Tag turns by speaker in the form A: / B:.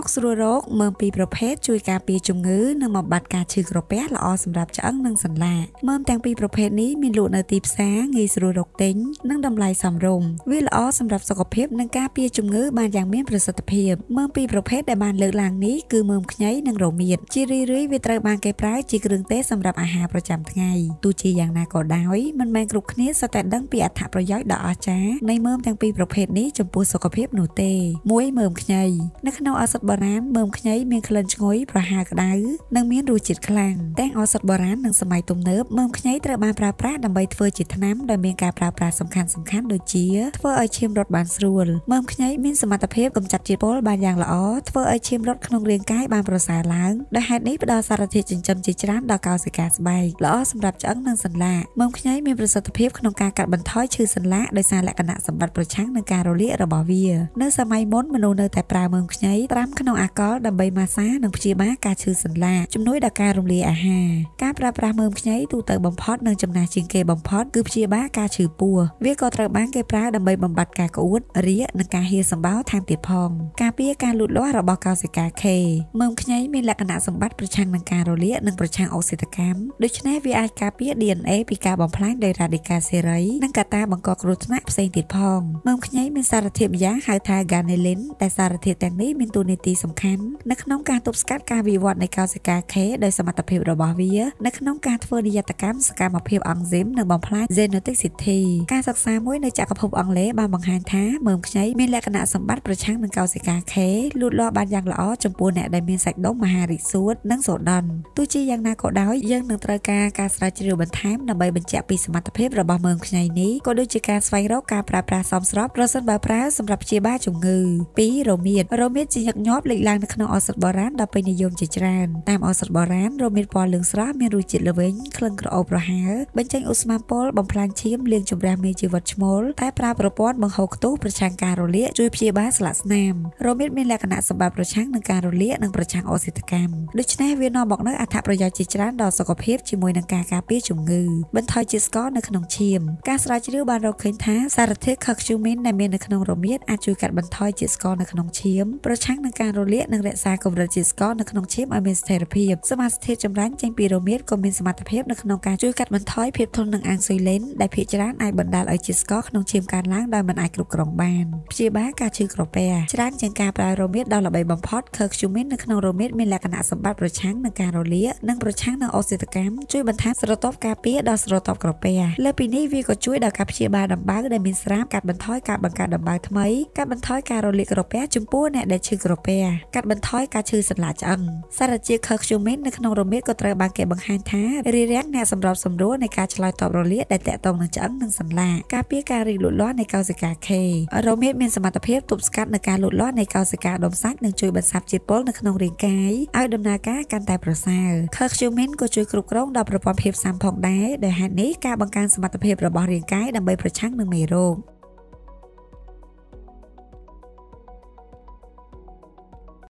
A: ោកស្រួលរោគមើមពីរប្រភេទជួយការពារជំងឺនិងបំបាត់ការឈឺក្រពះល្អសម្រាប់ឆ្អឹងនិងសន្លាមើមទាំងពីរប្រភេទនេះមានលក់នៅទីផ្សារងាយស្រួលរកទិញនិងតម្លៃសមរម្យវាល្អសម្រាប់សុខភាពនិងការពារជំងឺបានយ៉ាងមានប្រសិទ្ធភាពមើមពីរប្រភេទដែលបានលើកឡើងនេះគឺមើមខ្ញីនិងរមៀតជារឿយៗវាត្រូវបានគេប្រើជាគ្រឿងទេសសម្រាប់អាហារប្រចាំថ្ងៃទោះជាយ៉ាងណាក៏ដោយមិនមែនគ្រប់គ្នាសុទ្ធតែដឹងពីអត្ថប្រយោជន៍ដ៏អស្ចារ្យនៃមើមទាំងពីរប្រភេទនេះចំពោះសុខភាពនោះទេមួយមើមខ្ញីនៅក្នុងឱសថបុរាណមើមខ្ញីមានក្លិនឈ្ងុយប្រហើរក្តៅនិងមានរសជាតិខ្លាំងទាំងឱសថបុរាណនិងសម័យទំនើបមើមខ្ញីត្រូវបានប្រើប្រាស់ដើម្បីធ្វើជាថ្នាំដែលមានការប្រើប្រាស់សំខាន់សំខាន់ដូចជាធ្វើឲ្យឈាមរត់បានស្រួល មើមខ្ញីមានសមត្ថភាពកម្ចាត់ជាតិពុលបានយ៉ាងល្អធ្វើឲ្យឈាមរត់ក្នុងរាងកាយបានប្រសើរឡើងដោយហេតុនេះផ្ដល់សារធាតុចិញ្ចឹមជាច្រើនដល់កោសិកាស្បែកល្អសម្រាប់ឆ្អឹងនិងសន្លាក់មើមខ្ញីមានប្រសិទ្ធភាពក្នុងការកាត់បន្ថយឈឺសន្លាក់ដោយសារលក្ខណៈសម្បត្តិប្រឆាំងនឹងការរលាករបស់វា នៅសម័យមុនមនុស្សនៅតែប្រើមើមខ្ញីត្រាំក្នុងអាកលដើម្បីម៉ាស្សានិងព្យាបាលការឈឺសន្លាក់ជំនួយដល់ការរំលាយអាហារការប្រើប្រាស់មើមខ្ញីទូទៅបំផុតនិងចំណាស់ជាងគេបំផុតគឺព្យាបាលការឈឺពោះវាក៏ត្រូវបានគេប្រើដើម្បីបំបត្តិការក្អួតរាគនិងការហៀសម្បោរថែមទៀតផង ការពារការលូតលាស់របស់កោសិកា K មើមខ្ញីមានលក្ខណៈសម្បត្តិប្រឆាំងនឹងការរលាកនិងប្រឆាំងអូសីតកម្មដូច្នេះវាអាចការពារ DNA ពីការបំផ្លាញដោយរ៉ាឌីកាសេរីនិងកត្តាបង្កគ្រោះថ្នាក់ផ្សេងទៀតផងមើមខ្ញីមានសារធាតុម្យ៉ាងហៅថា ganelin ដែលសារធាតុទាំងនេះមានតួនាទីទីសំខាន់នៅក្នុងការទប់ស្កាត់ការវិវត្តនៃកោសិកា K ដោយសមត្ថភាពរបស់វានៅក្នុងការធ្វើនិយត្តកម្មសកម្មភាពអង់ស៊ីមនិងបំផ្លាញ Genotoxicity ការសិក្សាមួយនៅចក្រភព អង់គ្លេសបានបង្ហាញថាមើមខ្ចីមានលក្ខណៈសម្បត្តិប្រឆាំងនឹងកោសិកា K លូតលាស់បានយ៉ាងល្អចំពោះអ្នកដែលមានសាច់ដុំមហារីកសួតនិងសូដិនទោះជាយ៉ាងណាក៏ដោយយើងនឹងត្រូវការការស្រាវជ្រាវបន្ថែមដើម្បីបញ្ជាក់ពីសមត្ថភាពរបស់មើមខ្ញីនេះក៏ដូចជាការស្វែងរកការប្រើប្រាស់សមស្របប្រសិនបើប្រើសម្រាប់ព្យាបាលជំងឺ2រមៀតរមៀតជាញឹកញាប់ញាប់លេចឡើងនៅក្នុងឱសថបុរាណដ៏ពេញនិយមជាច្រើនតាមឱសថបុរាណរួមមានពណ៌លឿងស្រស់មានរសជាតិល្វីងក្លិនក្រអូបប្រហើរបញ្ចេញឧស្ម័នពុលបំផ្លាញឈាមលាងជម្រះមេជីវិតឈ្មោលតែប្រើប្រព័ន្ធបង្ហូរខ្ទុះប្រឆាំងការរលាកជួយព្យាបាលស្លាកស្នាមរមៀតមានលក្ខណៈសម្បត្តិប្រឆាំងនឹងការរលាក និងប្រឆាំងអូសីតកម្មដូច្នេះវានាំមកនូវអត្ថប្រយោជន៍ជាច្រើនដល់សុខភាពជាមួយនឹងការការពារជំងឺបន្ថយជាតិស្ករនៅក្នុងឈាមការស្រាវជ្រាវបានរកឃើញថាសារធាតុ curcumin ដែលមាននៅក្នុងរមៀតអាចជួយកាត់បន្ថយជាតិស្ករនៅក្នុងឈាមប្រឆាំងនឹងការរលាកនិងរក្សាកម្រិតជាតិស្ករនៅក្នុងឈាមឲ្យមានស្ថិរភាពសមាសធាតុចម្រាញ់ចេញពីរមៀតក៏មានសមត្ថភាពនៅក្នុងការជួយកាត់បន្ថយភាពធន់នឹងអាំងស៊ុយឡេនដែលភាគច្រើនអាចបណ្ដាលឲ្យជាតិស្ករក្នុងឈាមកើនឡើងដោយមិនអាចគ្រប់គ្រងបានព្យាបាលការឈឺក្រពះច្រើនជាងការប្រើរមៀតដល់ល្បីបំផុត curcumin នៅក្នុងរមៀតមានលក្ខណៈសម្បត្តិប្រឆាំងនឹងការរលាកនិងប្រឆាំងនឹងអូសសិតកម្មជួយបន្ថែមស្រទាប់ការពារដល់ស្រទាប់ក្រពះលើពីនេះវាក៏ជួយដល់ការព្យាបាលដំបៅដែលមានស្រាប់កាត់បន្ថយការបង្កើតដំបៅថ្មីកាត់បន្ថយការរលាកក្រពះចំពោះអ្នកដែលឈឺក្រពះពះកាត់បន្ថយការឈឺសន្លាក់ឆ្អឹងសារជាតិខឺខ្យូមីននៅក្នុងរមៀតក៏ត្រូវបានគេបង្ហាញថារារាំងអ្នកសម្របសម្រួលនៃការឆ្លើយតបរលាកដែលតាក់ទងនឹងឆ្អឹងនិងសន្លាក់ការពារការរីកលូតលាស់នៃកោសិកា K រមៀតមានសមត្ថភាពទប់ស្កាត់នឹងការលូតលាស់នៃកោសិកាដុំសាច់និងជួយបន្សាបជាតិពុលនៅក្នុងរាងកាយឲ្យដំណើរការកាន់តែប្រសើរខឺខ្យូមីនក៏ជួយគ្រប់គ្រងដល់ប្រព័ន្ធភាពស៊ាំផងដែរដោយហេតុនេះការបង្កើនសមត្ថភាពរបស់រាងកាយដើម្បីប្រឆាំងនឹងមេរោគ